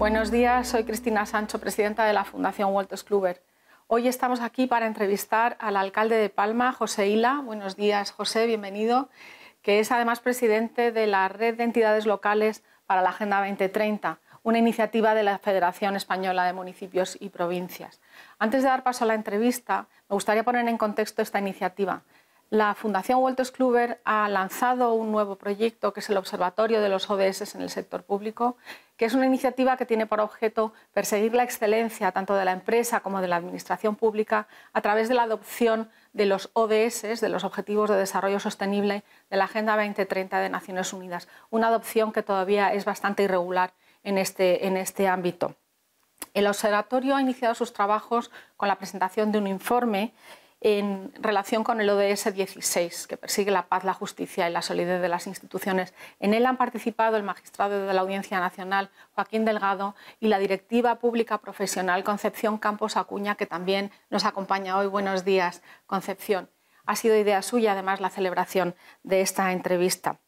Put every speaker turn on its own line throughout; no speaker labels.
Buenos días, soy Cristina Sancho, presidenta de la Fundación Walters Kluber. Hoy estamos aquí para entrevistar al alcalde de Palma, José Hila. Buenos días, José, bienvenido, que es además presidente de la Red de Entidades Locales para la Agenda 2030, una iniciativa de la Federación Española de Municipios y Provincias. Antes de dar paso a la entrevista, me gustaría poner en contexto esta iniciativa. La Fundación Wolters Kluwer ha lanzado un nuevo proyecto que es el Observatorio de los ODS en el sector público, que es una iniciativa que tiene por objeto perseguir la excelencia tanto de la empresa como de la administración pública a través de la adopción de los ODS, de los Objetivos de Desarrollo Sostenible de la Agenda 2030 de Naciones Unidas, una adopción que todavía es bastante irregular en este, en este ámbito. El observatorio ha iniciado sus trabajos con la presentación de un informe en relación con el ODS 16, que persigue la paz, la justicia y la solidez de las instituciones. En él han participado el magistrado de la Audiencia Nacional, Joaquín Delgado, y la directiva pública profesional Concepción Campos Acuña, que también nos acompaña hoy. Buenos días, Concepción. Ha sido idea suya, además, la celebración de esta entrevista.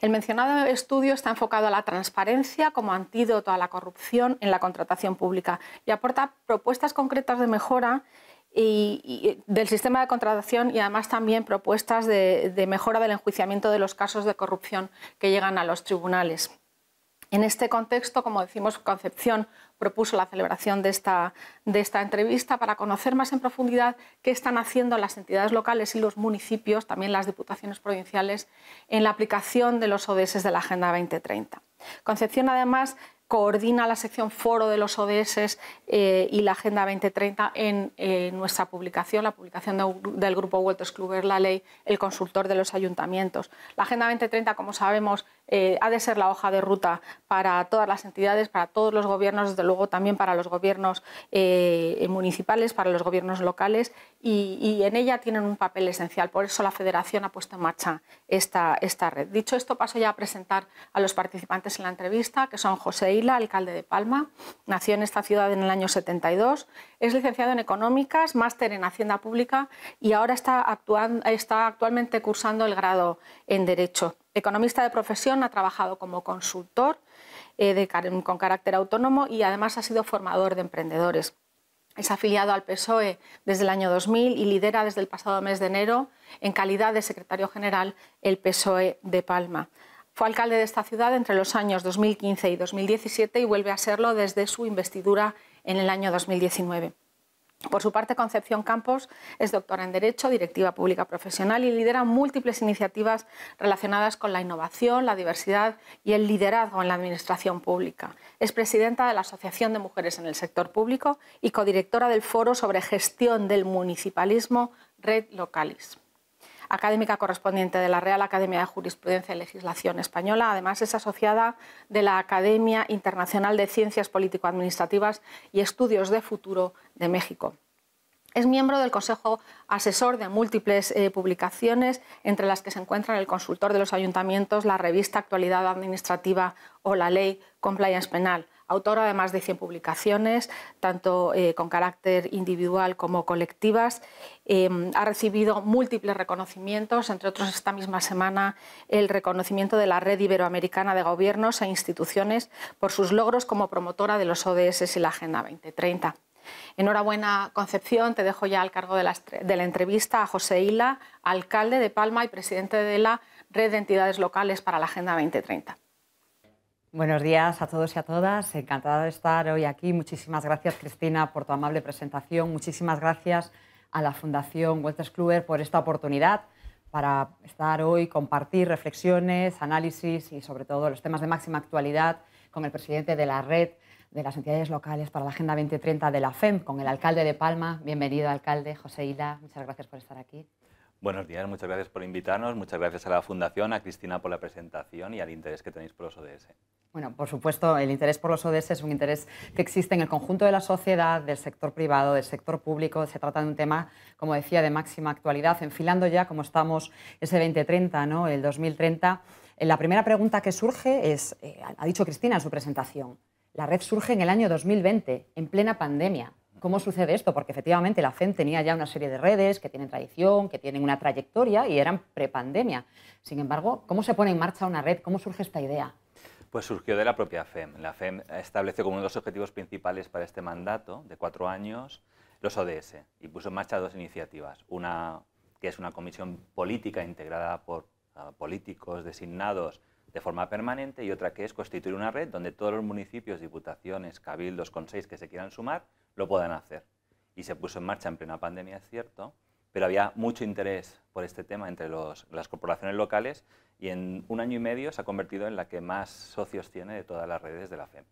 El mencionado estudio está enfocado a la transparencia como antídoto a la corrupción en la contratación pública y aporta propuestas concretas de mejora y, eh, del sistema de contratación y además también propuestas de mejora del enjuiciamiento de los casos de corrupción que llegan a los tribunales. En este contexto, como decimos, Concepción propuso la celebración de esta, de esta entrevista para conocer más en profundidad qué están haciendo las entidades locales y los municipios, también las diputaciones provinciales, en la aplicación de los ODS de la Agenda 2030. Concepción, además, coordina la sección foro de los ODS eh, y la Agenda 2030 en eh, nuestra publicación, la publicación del grupo Walters Cluber, la ley, el consultor de los ayuntamientos. La Agenda 2030, como sabemos, eh, ha de ser la hoja de ruta para todas las entidades, para todos los gobiernos, desde luego también para los gobiernos eh, eh, municipales, para los gobiernos locales y, en ella tienen un papel esencial. Por eso la Federación ha puesto en marcha esta, esta red. Dicho esto, paso ya a presentar a los participantes en la entrevista, que son José Hila, alcalde de Palma, nació en esta ciudad en el año 72, es licenciado en Económicas, máster en Hacienda Pública y ahora está, actuando, está actualmente cursando el grado en Derecho. Economista de profesión, ha trabajado como consultor eh, con carácter autónomo y además ha sido formador de emprendedores. Es afiliado al PSOE desde el año 2000 y lidera desde el pasado mes de enero, en calidad de secretario general, el PSOE de Palma. Fue alcalde de esta ciudad entre los años 2015 y 2017 y vuelve a serlo desde su investidura en el año 2019. Por su parte, Concepción Campos es doctora en Derecho, directiva pública profesional y lidera múltiples iniciativas relacionadas con la innovación, la diversidad y el liderazgo en la administración pública. Es presidenta de la Asociación de Mujeres en el Sector Público y codirectora del Foro sobre Gestión del Municipalismo Red Localis académica correspondiente de la Real Academia de Jurisprudencia y Legislación Española. Además, es asociada de la Academia Internacional de Ciencias Político-Administrativas y Estudios de Futuro de México. Es miembro del Consejo Asesor de múltiples eh, publicaciones, entre las que se encuentran el Consultor de los Ayuntamientos, la revista Actualidad Administrativa o la Ley Compliance Penal autora de más de 100 publicaciones, tanto eh, con carácter individual como colectivas. Em, ha recibido múltiples reconocimientos, entre otros esta misma semana el reconocimiento de la Red Iberoamericana de Gobiernos e Instituciones por sus logros como promotora de los ODS y la Agenda 2030. Enhorabuena, Concepción. Te dejo ya al cargo de la, de la, entrevista a José Hila, alcalde de Palma y presidente de la Red de Entidades Locales para la Agenda 2030.
Buenos días a todos y a todas. Encantada de estar hoy aquí. Muchísimas gracias, Cristina, por tu amable presentación. Muchísimas gracias a la Fundación Walter Kluwer por esta oportunidad para estar hoy, compartir reflexiones, análisis y sobre todo los temas de máxima actualidad con el presidente de la red de las entidades locales para la Agenda 2030 de la FEM, con el alcalde de Palma. Bienvenido, alcalde José Hila. Muchas gracias por estar aquí.
Buenos días, muchas gracias por invitarnos, muchas gracias a la Fundación, a Cristina por la presentación y al interés que tenéis por los ODS.
Bueno, por supuesto, el interés por los ODS es un interés que existe en el conjunto de la sociedad, del sector privado, del sector público. Se trata de un tema, como decía, de máxima actualidad, enfilando ya como estamos ese 2030, ¿no? el 2030. Eh, la primera pregunta que surge es, eh, ha dicho Cristina en su presentación, la red surge en el año 2020, en plena pandemia. ¿Cómo sucede esto? Porque efectivamente la FEM tenía ya una serie de redes que tienen tradición, que tienen una trayectoria y eran prepandemia. Sin embargo, ¿cómo se pone en marcha una red? ¿Cómo surge esta idea?
Pues surgió de la propia FEM. La FEM estableció como uno de los objetivos principales para este mandato de cuatro años los ODS y puso en marcha dos iniciativas. Una que es una comisión política integrada por políticos designados de forma permanente y otra que es constituir una red donde todos los municipios, diputaciones, cabildos, con seis que se quieran sumar lo puedan hacer. Y se puso en marcha en plena pandemia, es cierto, pero había mucho interés por este tema entre las corporaciones locales y en un año y medio se ha convertido en la que más socios tiene de todas las redes de la FEMP.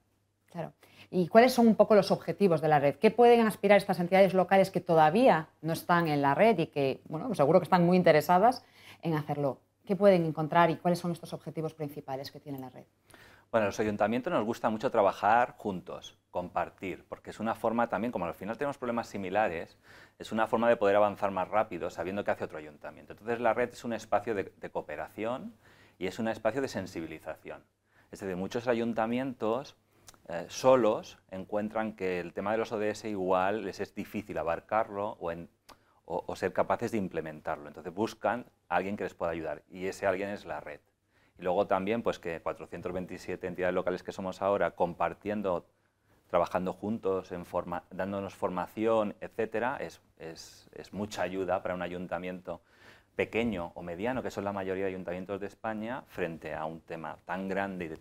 Claro. ¿Y cuáles son un poco los objetivos de la red? ¿Qué pueden aspirar estas entidades locales que todavía no están en la red y que, bueno, seguro que están muy interesadas en hacerlo? ¿Qué pueden encontrar y cuáles son estos objetivos principales que tiene la red?
Bueno, los ayuntamientos nos gusta mucho trabajar juntos compartir, porque es una forma también, como al final tenemos problemas similares, es una forma de poder avanzar más rápido sabiendo que hace otro ayuntamiento. Entonces la red es un espacio de, cooperación y es un espacio de sensibilización. Es decir, muchos ayuntamientos eh, solos encuentran que el tema de los ODS igual les es difícil abarcarlo o, en, o, o ser capaces de implementarlo. Entonces buscan a alguien que les pueda ayudar y ese alguien es la red. Y luego también pues que 427 entidades locales que somos ahora compartiendo trabajando juntos, dándonos formación, etcétera, es, mucha ayuda para un ayuntamiento pequeño o mediano, que son la mayoría de ayuntamientos de España, frente a un tema tan grande y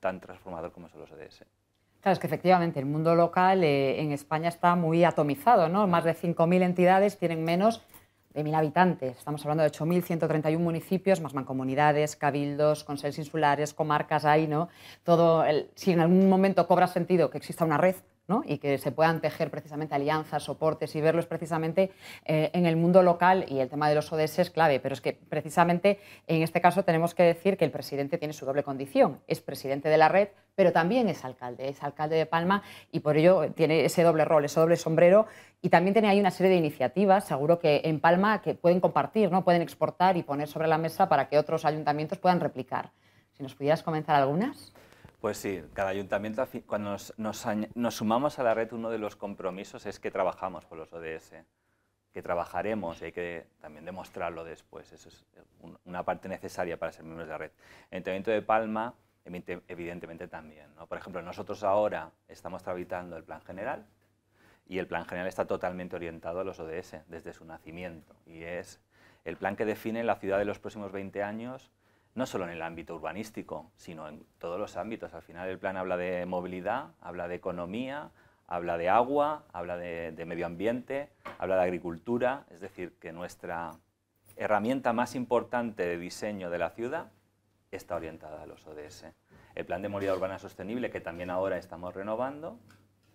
tan transformador como son los ODS. E
claro, es que efectivamente el mundo local eh, en España está muy atomizado, ¿no? Más de 5.000 entidades tienen menos de mil habitantes. Estamos hablando de 8.131 municipios, más mancomunidades, cabildos, consejos insulares, comarcas, ahí, ¿no? Todo el, si en algún momento cobra sentido que exista una red y que se puedan tejer precisamente alianzas, soportes y verlos precisamente eh, en el mundo local y el tema de los ODS es clave, pero es que precisamente en este caso tenemos que decir que el presidente tiene su doble condición, es presidente de la red, pero también es alcalde, es alcalde de Palma y por ello tiene ese doble rol, ese doble sombrero y también tiene ahí una serie de iniciativas, seguro que en Palma, que pueden compartir, ¿no? pueden exportar y poner sobre la mesa para que otros ayuntamientos puedan replicar. Si nos pudieras comenzar algunas.
Pues sí, cada ayuntamiento, cuando nos, sumamos a la red, uno de los compromisos es que trabajamos por los ODS, que trabajaremos y hay que también demostrarlo después. Eso es eh, una parte necesaria para ser miembros de la red. El Ayuntamiento de Palma, evidentemente también. Por ejemplo, nosotros ahora estamos tramitando el plan general y el plan general está totalmente orientado a los ODS desde su nacimiento y es el plan que define la ciudad de los próximos 20 años no solo en el ámbito urbanístico, sino en todos los ámbitos. Al final el plan habla de movilidad, habla de economía, habla de agua, habla de, medio ambiente, habla de agricultura, es decir, que nuestra herramienta más importante de diseño de la ciudad está orientada a los ODS. El plan de movilidad urbana sostenible, que también ahora estamos renovando,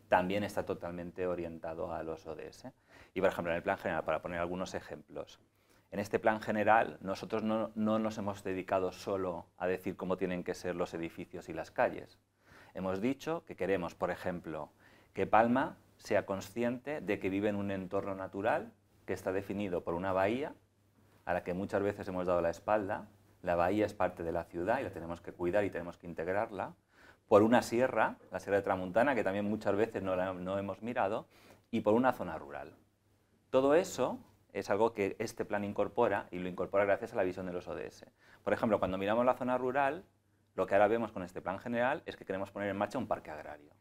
también está totalmente orientado a los ODS. Y, por ejemplo, en el plan general, para poner algunos ejemplos, en este plan general, nosotros no, nos hemos dedicado solo a decir cómo tienen que ser los edificios y las calles. Hemos dicho que queremos, por ejemplo, que Palma sea consciente de que vive en un entorno natural que está definido por una bahía a la que muchas veces hemos dado la espalda. La bahía es parte de la ciudad y la tenemos que cuidar y tenemos que integrarla. Por una sierra, la Sierra de Tramuntana, que también muchas veces no, la, no hemos mirado, y por una zona rural. Todo eso es algo que este plan incorpora y lo incorpora gracias a la visión de los ODS. Por ejemplo, cuando miramos la zona rural, lo que ahora vemos con este plan general es que queremos poner en marcha un parque agrario.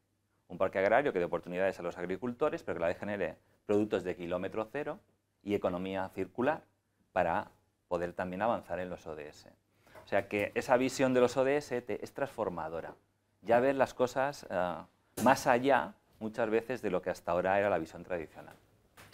Un parque agrario que dé oportunidades a los agricultores, pero que la genere productos de kilómetro cero y economía circular para poder también avanzar en los ODS. O sea que esa visión de los ODS es transformadora. Ya ves las cosas ah, más allá muchas veces de lo que hasta ahora era la visión tradicional.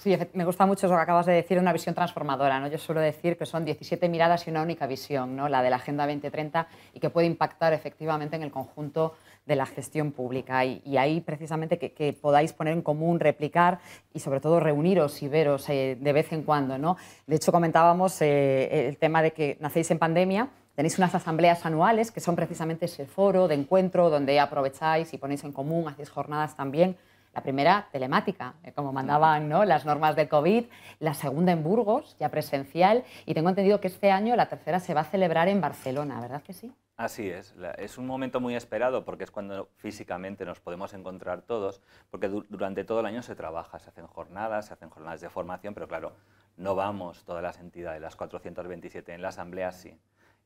Sí, me gusta mucho lo que acabas de decir, una visión transformadora. ¿no? Yo suelo decir que son 17 miradas y una única visión, ¿no? la de la Agenda 2030, y que puede impactar efectivamente en el conjunto de la gestión pública. Y, ahí precisamente que, podáis poner en común, replicar y sobre todo reuniros y veros eh, de vez en cuando. ¿no? De hecho, comentábamos eh, el tema de que nacéis en pandemia. Tenéis unas asambleas anuales que son precisamente ese foro de encuentro donde aprovecháis y ponéis en común, hacéis jornadas también la primera, telemática, eh, como mandaban las normas de COVID. La segunda en Burgos, ya presencial. Y tengo entendido que este año la tercera se va a celebrar en Barcelona, ¿verdad que sí?
Así es, es un momento muy esperado porque es cuando físicamente nos podemos encontrar todos, porque durante todo el año se trabaja, se hacen jornadas, se hacen jornadas de formación, pero claro, no vamos todas las entidades, las 427 en la asamblea sí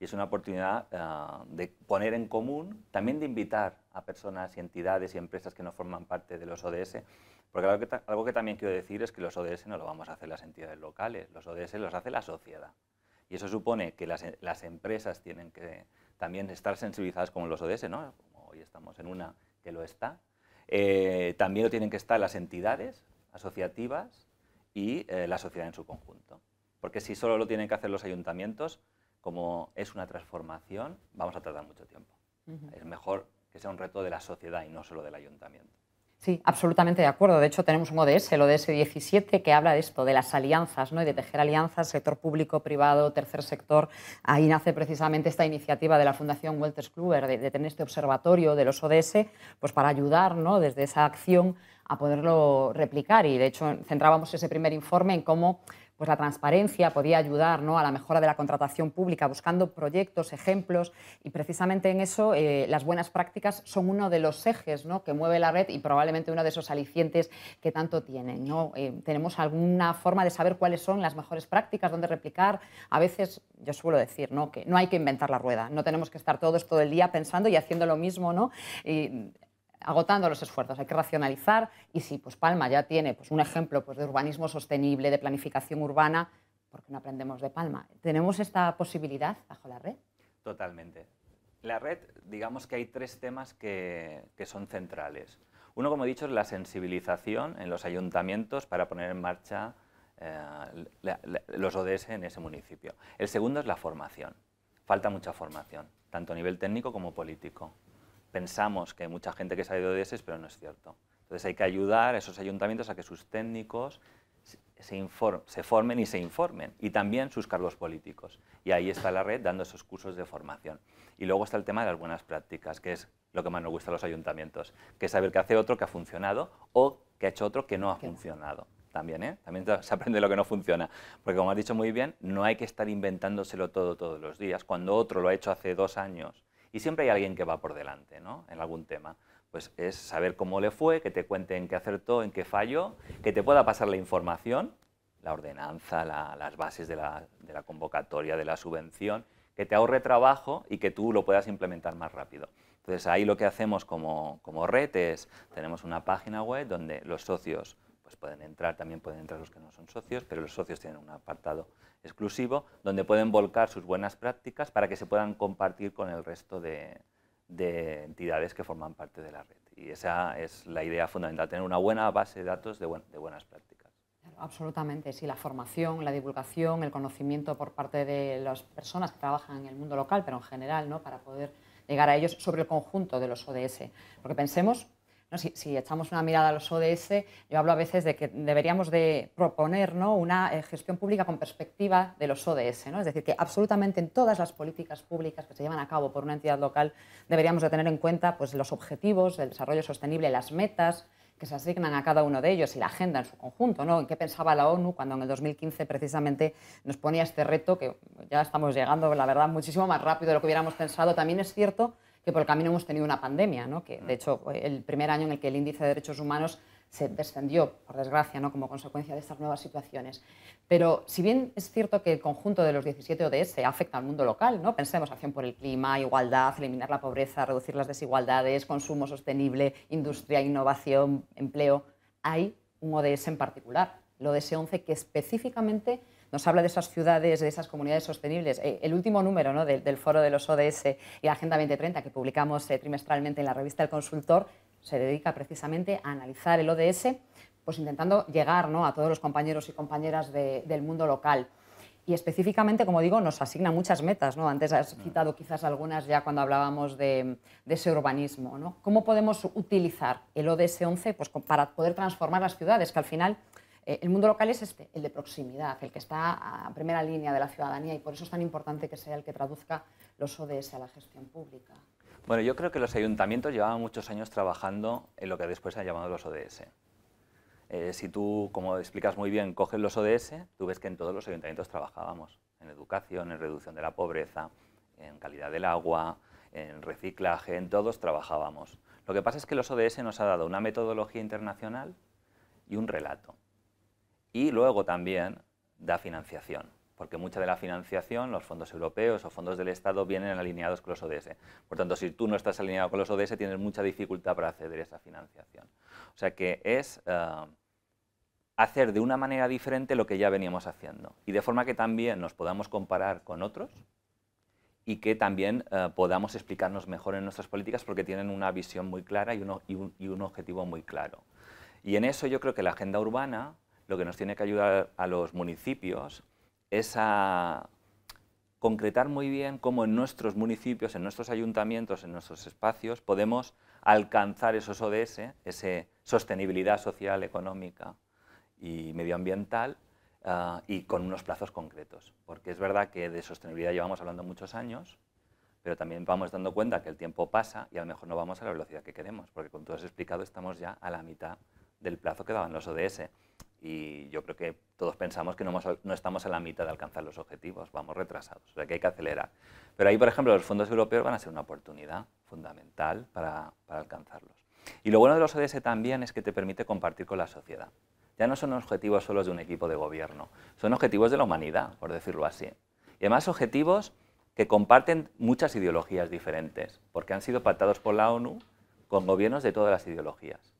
y es una oportunidad ah, de poner en común, también de invitar a personas y entidades y empresas que no forman parte de los ODS, porque algo que, también quiero decir es que los ODS no lo vamos a hacer las entidades locales, los ODS los hace la sociedad. Y eso supone que las, empresas tienen que también estar sensibilizadas como los ODS, Como hoy estamos en una que lo está. Eh, también lo tienen que estar las entidades asociativas y eh, la sociedad en su conjunto. Porque si solo lo tienen que hacer los ayuntamientos, como es una transformación, vamos a tardar mucho tiempo. Es mejor que sea un reto de la sociedad y no solo del ayuntamiento.
Sí, absolutamente de acuerdo. De hecho, tenemos un ODS, el ODS 17, que habla de esto, de las alianzas, ¿no? Y de tejer alianzas, sector público, privado, tercer sector. Ahí nace precisamente esta iniciativa de la Fundación Walters Kluwer de, de, tener este observatorio de los ODS, pues para ayudar, Desde esa acción a poderlo replicar. Y de hecho, centrábamos ese primer informe en cómo pues la transparencia podía ayudar a la mejora de la contratación pública, buscando proyectos, ejemplos, y precisamente en eso eh, las buenas prácticas son uno de los ejes ¿no? que mueve la red y probablemente uno de esos alicientes que tanto tienen. ¿no? Eh, tenemos alguna forma de saber cuáles son las mejores prácticas, dónde replicar. A veces, yo suelo decir, ¿no? que no hay que inventar la rueda, no tenemos que estar todos todo el día pensando y haciendo lo mismo. ¿no? agotando los esfuerzos, hay que racionalizar y si pues, Palma ya tiene pues, un ejemplo pues, de urbanismo sostenible, de planificación urbana, ¿por qué no aprendemos de Palma? ¿Tenemos esta posibilidad bajo la red?
Totalmente. La red, digamos que hay tres temas que, son centrales. Uno, como he dicho, es la sensibilización en los ayuntamientos para poner en marcha eh, los ODS en ese municipio. El segundo es la formación. Falta mucha formación, tanto a nivel técnico como político pensamos que hay mucha gente que se ha ido de ese pero no es cierto. Entonces hay que ayudar a esos ayuntamientos a que sus técnicos se, inform, se formen y se informen, y también sus cargos políticos. Y ahí está la red dando esos cursos de formación. Y luego está el tema de las buenas prácticas, que es lo que más nos gusta a los ayuntamientos, que saber qué hace otro que ha funcionado o qué ha hecho otro que no ha funcionado. También, ¿eh? También se aprende lo que no funciona. Porque como has dicho muy bien, no hay que estar inventándoselo todo todos los días. Cuando otro lo ha hecho hace dos años y siempre hay alguien que va por delante en algún tema. Pues es saber cómo le fue, que te cuente en qué acertó, en qué falló, que te pueda pasar la información, la ordenanza, las bases de la, convocatoria, de la subvención, que te ahorre trabajo y que tú lo puedas implementar más rápido. Entonces ahí lo que hacemos como, como red es, tenemos una página web donde los socios pues pueden entrar, también pueden entrar los que no son socios, pero los socios tienen un apartado exclusivo donde pueden volcar sus buenas prácticas para que se puedan compartir con el resto de, entidades que forman parte de la red. Y esa es la idea fundamental, tener una buena base de datos de, buenas prácticas.
absolutamente, sí, la formación, la divulgación, el conocimiento por parte de las personas que trabajan en el mundo local, pero en general, ¿no? para poder llegar a ellos sobre el conjunto de los ODS. Porque pensemos si, echamos una mirada a los ODS, yo hablo a veces de que deberíamos de proponer una eh, gestión pública con perspectiva de los ODS, es decir, que absolutamente en todas las políticas públicas que se llevan a cabo por una entidad local deberíamos de tener en cuenta pues, los objetivos, del desarrollo sostenible, las metas, que se asignan a cada uno de ellos y la agenda en su conjunto, ¿no? ¿En qué pensaba la ONU cuando en el 2015 precisamente nos ponía este reto que ya estamos llegando, la verdad, muchísimo más rápido de lo que hubiéramos pensado? También es cierto que por el camino hemos tenido una pandemia, ¿no? que de mm. hecho el primer año en el que el índice de derechos humanos se descendió, por desgracia, ¿no? como consecuencia de estas nuevas situaciones. Pero si bien es cierto que el conjunto de los 17 ODS afecta al mundo local, ¿no? pensemos acción por el clima, igualdad, eliminar la pobreza, reducir las desigualdades, consumo sostenible, industria, innovación, empleo, hay un ODS en particular, el ODS 11, que específicamente nos habla de esas ciudades, de esas comunidades sostenibles. Eh, el último número del, foro de los ODS y la Agenda 2030 que publicamos eh, trimestralmente en la revista El Consultor se dedica precisamente a analizar el ODS, pues intentando llegar a todos los compañeros y compañeras del mundo local. Y específicamente, como digo, nos asigna muchas metas. ¿no? Antes has citado quizás algunas ya cuando hablábamos de, ese urbanismo. ¿Cómo podemos utilizar el ODS 11 pues, para poder transformar las ciudades? Que al final eh, el mundo local es este, el de proximidad, el que está a primera línea de la ciudadanía y por eso es tan importante que sea el que traduzca los ODS a la gestión pública.
Bueno, yo creo que los ayuntamientos llevaban muchos años trabajando en lo que después se han llamado los ODS. Eh, si tú, como explicas muy bien, coges los ODS, tú ves que en todos los ayuntamientos trabajábamos, en educación, en reducción de la pobreza, en calidad del agua, en reciclaje, en todos trabajábamos. Lo que pasa es que los ODS nos ha dado una metodología internacional y un relato. Y luego también da financiación, porque mucha de la financiación, los fondos europeos o fondos del Estado vienen alineados con los ODS. Por tanto, si tú no estás alineado con los ODS, tienes mucha dificultad para acceder a esa financiación. O sea que es eh, hacer de una manera diferente lo que ya veníamos haciendo y de forma que también nos podamos comparar con otros y que también eh, podamos explicarnos mejor en nuestras políticas porque tienen una visión muy clara y un objetivo muy claro. Y en eso yo creo que la agenda urbana lo que nos tiene que ayudar a los municipios es a concretar muy bien cómo en nuestros municipios, en nuestros ayuntamientos, en nuestros espacios, podemos alcanzar esos ODS, esa sostenibilidad social, económica y medioambiental, ah, y con unos plazos concretos. Porque es verdad que de sostenibilidad llevamos hablando muchos años, pero también vamos dando cuenta que el tiempo pasa y a lo mejor no vamos a la velocidad que queremos, porque como tú has explicado, estamos ya a la mitad del plazo que daban los ODS y yo creo que todos pensamos que no, estamos en la mitad de alcanzar los objetivos, vamos retrasados, o sea que hay que acelerar. Pero ahí, por ejemplo, los fondos europeos van a ser una oportunidad fundamental para, para alcanzarlos. Y lo bueno de los ODS también es que te permite compartir con la sociedad. Ya no son objetivos solo de un equipo de gobierno, son objetivos de la humanidad, por decirlo así. Y además objetivos que comparten muchas ideologías diferentes, porque han sido pactados por la ONU con gobiernos de todas las ideologías.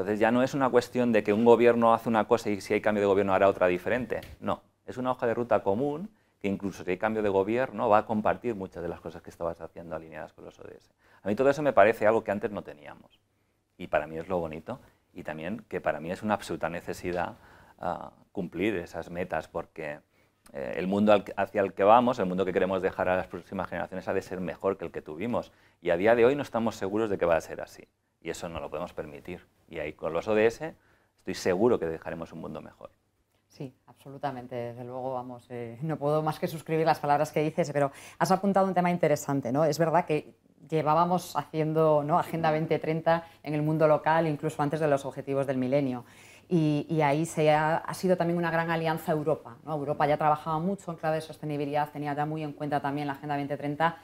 Entonces ya no es una cuestión de que un gobierno hace una cosa y si hay cambio de gobierno hará otra diferente. No, es una hoja de ruta común que incluso si hay cambio de gobierno va a compartir muchas de las cosas que estabas haciendo alineadas con los ODS. A mí todo eso me parece algo que antes no teníamos y para mí es lo bonito y también que para mí es una absoluta necesidad ah, cumplir esas metas porque eh, el mundo hacia el que vamos, el mundo que queremos dejar a las próximas generaciones ha de ser mejor que el que tuvimos y a día de hoy no estamos seguros de que va a ser así y eso no lo podemos permitir. Y ahí con los ODS estoy seguro que dejaremos un mundo mejor.
Sí, absolutamente. Desde luego, vamos, eh, no puedo más que suscribir las palabras que dices, pero has apuntado un tema interesante, ¿no? Es verdad que llevábamos haciendo ¿no? Agenda 2030 en el mundo local, incluso antes de los objetivos del milenio. Y, ahí se ha, ha, sido también una gran alianza Europa. ¿no? Europa ya trabajaba mucho en clave de sostenibilidad, tenía ya muy en cuenta también la Agenda 2030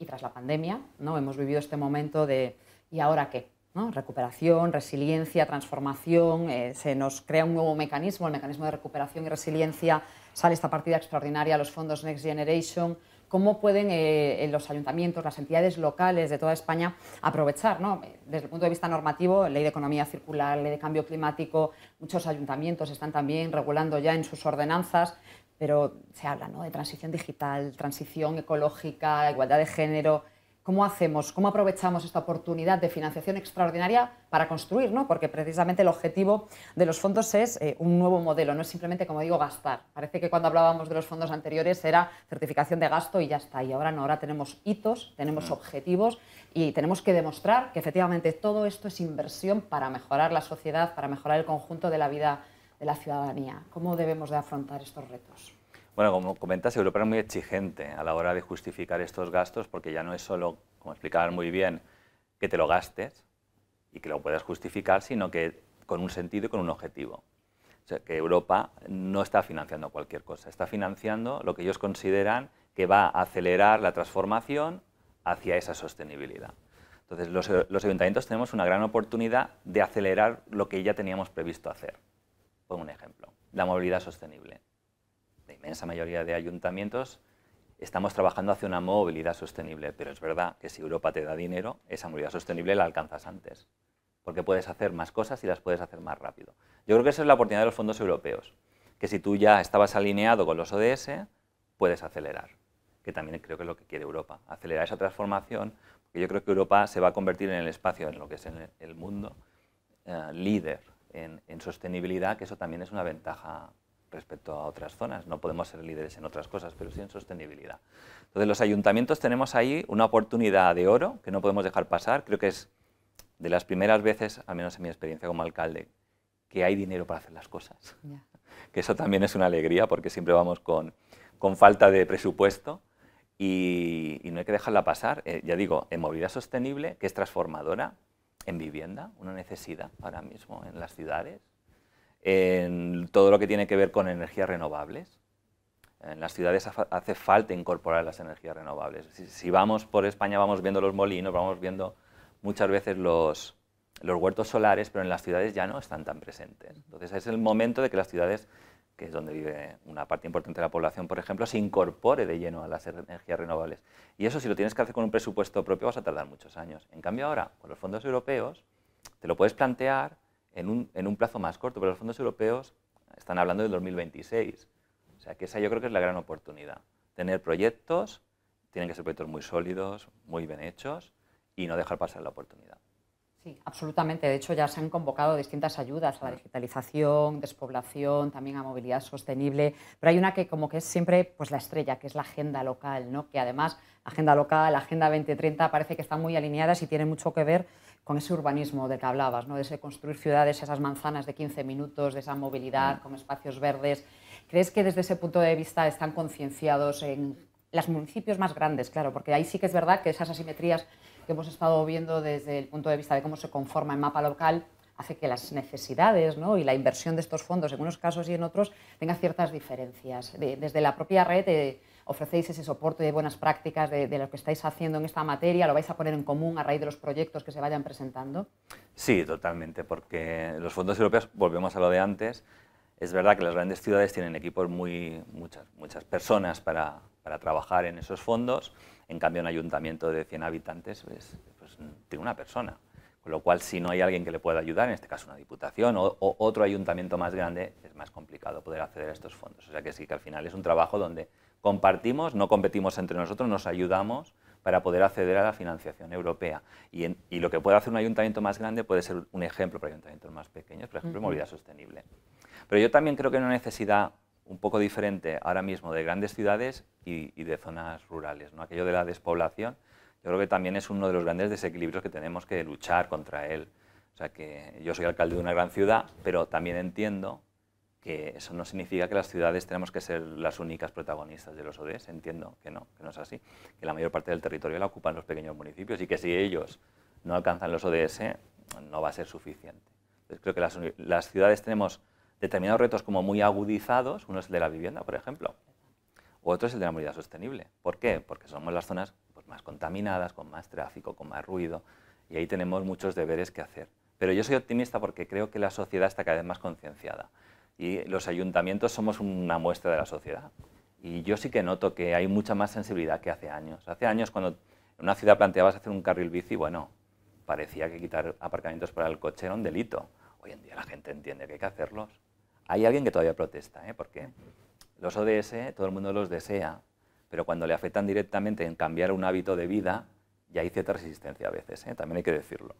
y tras la pandemia ¿no? hemos vivido este momento de ¿y ahora qué? Recuperación, resiliencia, transformación, eh, se nos crea un nuevo mecanismo, el mecanismo de recuperación y resiliencia, sale esta partida extraordinaria los fondos Next Generation. ¿Cómo pueden eh, eh, los ayuntamientos, las entidades locales de toda España aprovechar? Desde el punto de vista normativo, ley de economía circular, ley de cambio climático, muchos ayuntamientos están también regulando ya en sus ordenanzas, pero se habla de transición digital, transición ecológica, igualdad de género ¿Cómo hacemos, cómo aprovechamos esta oportunidad de financiación extraordinaria para construir? Porque precisamente el objetivo de los fondos es eh, un nuevo modelo, no es simplemente, como digo, gastar. Parece que cuando hablábamos de los fondos anteriores era certificación de gasto y ya está. Y ahora no, ahora tenemos hitos, tenemos mm. objetivos y tenemos que demostrar que efectivamente todo esto es inversión para mejorar la sociedad, para mejorar el conjunto de la vida de la ciudadanía. ¿Cómo debemos de afrontar estos retos?
Bueno, como comentas, Europa es muy exigente a la hora de justificar estos gastos porque ya no es solo, como explicaban muy bien, que te lo gastes y que lo puedas justificar, sino que con un sentido y con un objetivo. O sea, que Europa no está financiando cualquier cosa, está financiando lo que ellos consideran que va a acelerar la transformación hacia esa sostenibilidad. Entonces, los, los ayuntamientos tenemos una gran oportunidad de acelerar lo que ya teníamos previsto hacer. Pongo un ejemplo, la movilidad sostenible la inmensa mayoría de ayuntamientos, estamos trabajando hacia una movilidad sostenible, pero es verdad que si Europa te da dinero, esa movilidad sostenible la alcanzas antes, porque puedes hacer más cosas y las puedes hacer más rápido. Yo creo que esa es la oportunidad de los fondos europeos, que si tú ya estabas alineado con los ODS, puedes acelerar, que también creo que es lo que quiere Europa, acelerar esa transformación, porque yo creo que Europa se va a convertir en el espacio, en lo que es el mundo, eh, líder en, en sostenibilidad, que eso también es una ventaja respecto a otras zonas. No podemos ser líderes en otras cosas, pero sí en sostenibilidad. Entonces los ayuntamientos tenemos ahí una oportunidad de oro que no podemos dejar pasar. Creo que es de las primeras veces, al menos en mi experiencia como alcalde, que hay dinero para hacer las cosas. Que eso también es una alegría porque siempre vamos con, con falta de presupuesto. Y, no hay que dejarla pasar, eh, ya digo, en movilidad sostenible, que es transformadora, en vivienda, una necesidad ahora mismo en las ciudades, en todo lo que tiene que ver con energías renovables. En las ciudades hace falta incorporar las energías renovables. Si, vamos por España vamos viendo los molinos, vamos viendo muchas veces los, los huertos solares, pero en las ciudades ya no están tan presentes. Entonces es el momento de que las ciudades, que es donde vive una parte importante de la población, por ejemplo, se incorpore de lleno a las energías renovables. Y eso si lo tienes que hacer con un presupuesto propio vas a tardar muchos años. En cambio ahora, con los fondos europeos, te lo puedes plantear en un, plazo más corto, pero los fondos europeos están hablando del 2026. O sea, que esa yo creo que es la gran oportunidad. Tener proyectos, tienen que ser proyectos muy sólidos, muy bien hechos y no dejar pasar la oportunidad.
Sí, absolutamente. De hecho, ya se han convocado distintas ayudas a la digitalización, despoblación, también a movilidad sostenible. Pero hay una que como que es siempre pues, la estrella, que es la agenda local, ¿no? que además agenda local, agenda 2030 parece que están muy alineadas y tienen mucho que ver con ese urbanismo del que hablabas, ¿no? de ese construir ciudades, esas manzanas de 15 minutos, de esa movilidad mm. con espacios verdes. ¿Crees que desde ese punto de vista están concienciados en los municipios más grandes? Claro, porque ahí sí que es verdad que esas asimetrías que hemos estado viendo desde el punto de vista de cómo se conforma el mapa local hace que las necesidades ¿no? y la inversión de estos fondos en unos casos y en otros tenga ciertas diferencias. desde la propia red... De, eh, ofrecéis ese soporte de buenas prácticas de, lo que estáis haciendo en esta materia, lo vais a poner en común a raíz de los proyectos que se vayan presentando.
Sí, totalmente, porque los fondos europeos, volvemos a lo de antes, es verdad que las grandes ciudades tienen equipos muy, muchas, muchas personas para, trabajar en esos fondos, en cambio un ayuntamiento de 100 habitantes pues, pues, tiene una persona. Con lo cual, si no hay alguien que le pueda ayudar, en este caso una diputación o, o, otro ayuntamiento más grande, es más complicado poder acceder a estos fondos. O sea que sí que al final es un trabajo donde compartimos, no competimos entre nosotros, nos ayudamos para poder acceder a la financiación europea. Y, lo que puede hacer un ayuntamiento más grande puede ser un ejemplo para ayuntamientos más pequeños, por ejemplo, movilidad sostenible. Pero yo también creo que hay una necesidad un poco diferente ahora mismo de grandes ciudades y, y, de zonas rurales. ¿no? Aquello de la despoblación, yo creo que también es uno de los grandes desequilibrios que tenemos que luchar contra él. O sea que yo soy alcalde de una gran ciudad, pero también entiendo que eso no significa que las ciudades tenemos que ser las únicas protagonistas de los ODS, e entiendo que no, que no es así, que la mayor parte del territorio la ocupan los pequeños municipios y que si ellos no alcanzan los ODS e no va a ser suficiente. Entonces creo que las, ciudades tenemos determinados retos como muy agudizados, uno es el de la vivienda, por ejemplo, otro es el de la movilidad sostenible. ¿Por qué? Porque somos las zonas pues, más contaminadas, con más tráfico, con más ruido, y ahí tenemos muchos deberes que hacer. Pero yo soy optimista porque creo que la sociedad está cada vez más concienciada y los ayuntamientos somos una muestra de la sociedad. Y yo sí que noto que hay mucha más sensibilidad que hace años. Hace años cuando en una ciudad planteabas hacer un carril bici, bueno, parecía que quitar aparcamientos para el coche era un delito. Hoy en día la gente entiende que hay que hacerlos. Hay alguien que todavía protesta, ¿eh? porque los ODS todo el mundo los desea, pero cuando le afectan directamente en cambiar un hábito de vida, ya hay cierta resistencia a veces, ¿eh? también hay que decirlo.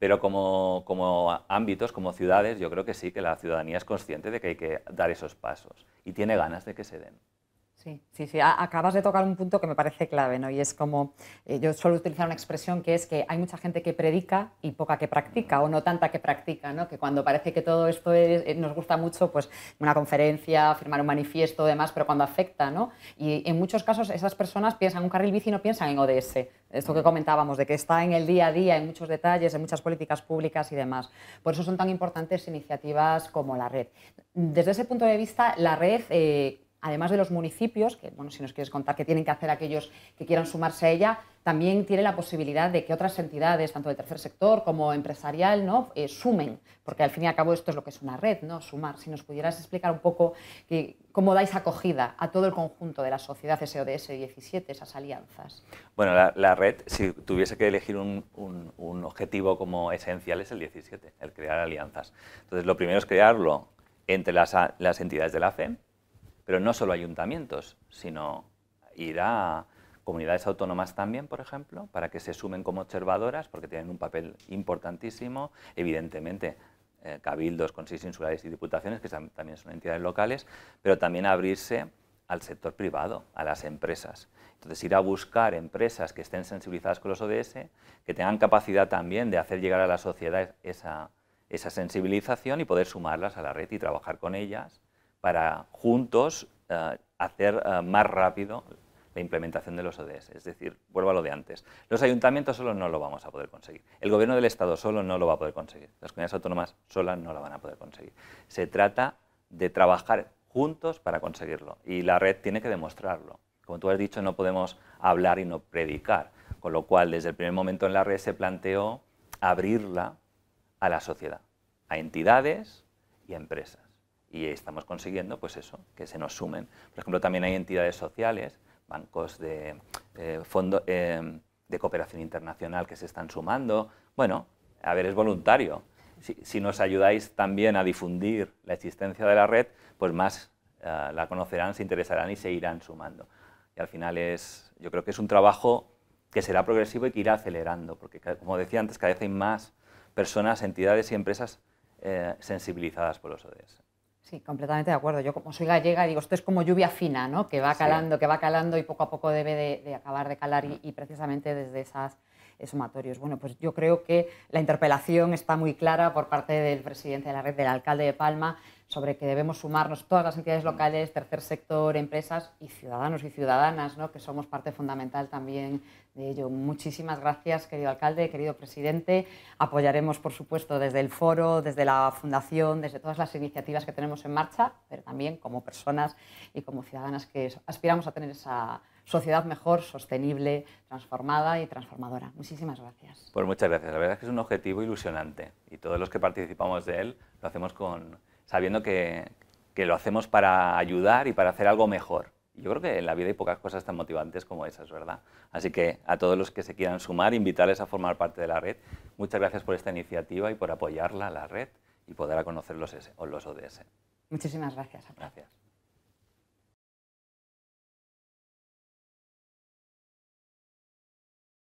Pero como, ámbitos, como ciudades, yo creo que sí, que la ciudadanía es consciente de que hay que dar esos pasos y tiene ganas de que se den.
Sí, sí, sí. Acabas de tocar un punto que me parece clave, ¿no? Y es como, eh, yo suelo utilizar una expresión que es que hay mucha gente que predica y poca que practica, o no tanta que practica, ¿no? Que cuando parece que todo esto eh, nos gusta mucho, pues una conferencia, firmar un manifiesto, demás, pero cuando afecta, ¿no? Y en muchos casos esas personas piensan en un carril bici y no piensan en ODS. Esto que mm. comentábamos, de que está en el día a día, en muchos detalles, en muchas políticas públicas y demás. Por eso son tan importantes iniciativas como la red. Desde ese punto de vista, la red... Eh, además de los municipios, que bueno, si nos quieres contar qué tienen que hacer aquellos que quieran sumarse a ella, también tiene la posibilidad de que otras entidades, tanto del tercer sector como empresarial, ¿no? Eh, sumen, porque al fin y al cabo esto es lo que es una red, ¿no? sumar. Si nos pudieras explicar un poco cómo dais acogida a todo el conjunto de la sociedad SODS 17, esas alianzas.
Bueno, la, red, si tuviese que elegir un, objetivo como esencial, es el 17, el crear alianzas. Entonces, lo primero es crearlo entre las, las entidades de la FEM, pero no solo ayuntamientos, sino ir a comunidades autónomas también, por ejemplo, para que se sumen como observadoras, porque tienen un papel importantísimo, evidentemente eh, cabildos, consejos insulares y diputaciones, que también son entidades locales, pero también abrirse al sector privado, a las empresas. Entonces, ir a buscar empresas que estén sensibilizadas con los ODS, que tengan capacidad también de hacer llegar a la sociedad esa sensibilización y poder sumarlas a la red y trabajar con ellas para juntos eh, hacer eh, más rápido la implementación de los ODS. Es decir, vuelvo a lo de antes. Los ayuntamientos solo no lo vamos a poder conseguir. El gobierno del Estado solo no lo va a poder conseguir. Las comunidades autónomas solas no lo van a poder conseguir. Se trata de trabajar juntos para conseguirlo y la red tiene que demostrarlo. Como tú has dicho, no podemos hablar y no predicar. Con lo cual, desde el primer momento en la red se planteó abrirla a la sociedad, a entidades y a empresas y estamos consiguiendo, pues eso, que se nos sumen. Por ejemplo, también hay entidades sociales, bancos de eh, eh, de cooperación internacional que se están sumando. Bueno, a ver, es voluntario. Si, nos ayudáis también a difundir la existencia de la red, pues más eh, la conocerán, se interesarán y se irán sumando. Y al final es, yo creo que es un trabajo que será progresivo y que irá acelerando, porque como decía antes, cada vez hay más personas, entidades y empresas sensibilizadas por los ODS.
Sí, completamente de acuerdo. Yo como soy gallega digo, esto es como lluvia fina, ¿no? Que va calando, que va calando y poco a poco debe de, acabar de calar y, mm. precisamente desde esas sumatorios. Bueno, pues yo creo que la interpelación está muy clara por parte del presidente de la red, del alcalde de Palma, sobre que debemos sumarnos todas las entidades locales, tercer sector, empresas y ciudadanos y ciudadanas, ¿no? que somos parte fundamental también de ello. Muchísimas gracias, querido alcalde, querido presidente. Apoyaremos, por supuesto, desde el foro, desde la fundación, desde todas las iniciativas que tenemos en marcha, pero también como personas y como ciudadanas que aspiramos a tener esa sociedad mejor, sostenible, transformada y transformadora. Muchísimas gracias.
Pues muchas gracias. La verdad es que es un objetivo ilusionante y todos los que participamos de él lo hacemos con, sabiendo que, que lo hacemos para ayudar y para hacer algo mejor. Yo creo que en la vida hay pocas cosas tan motivantes como esas, ¿verdad? Así que a todos los que se quieran sumar, invitarles a formar parte de la red. Muchas gracias por esta iniciativa y por apoyarla, la red, y poder a conocer los, los ODS.
Muchísimas gracias. Gracias.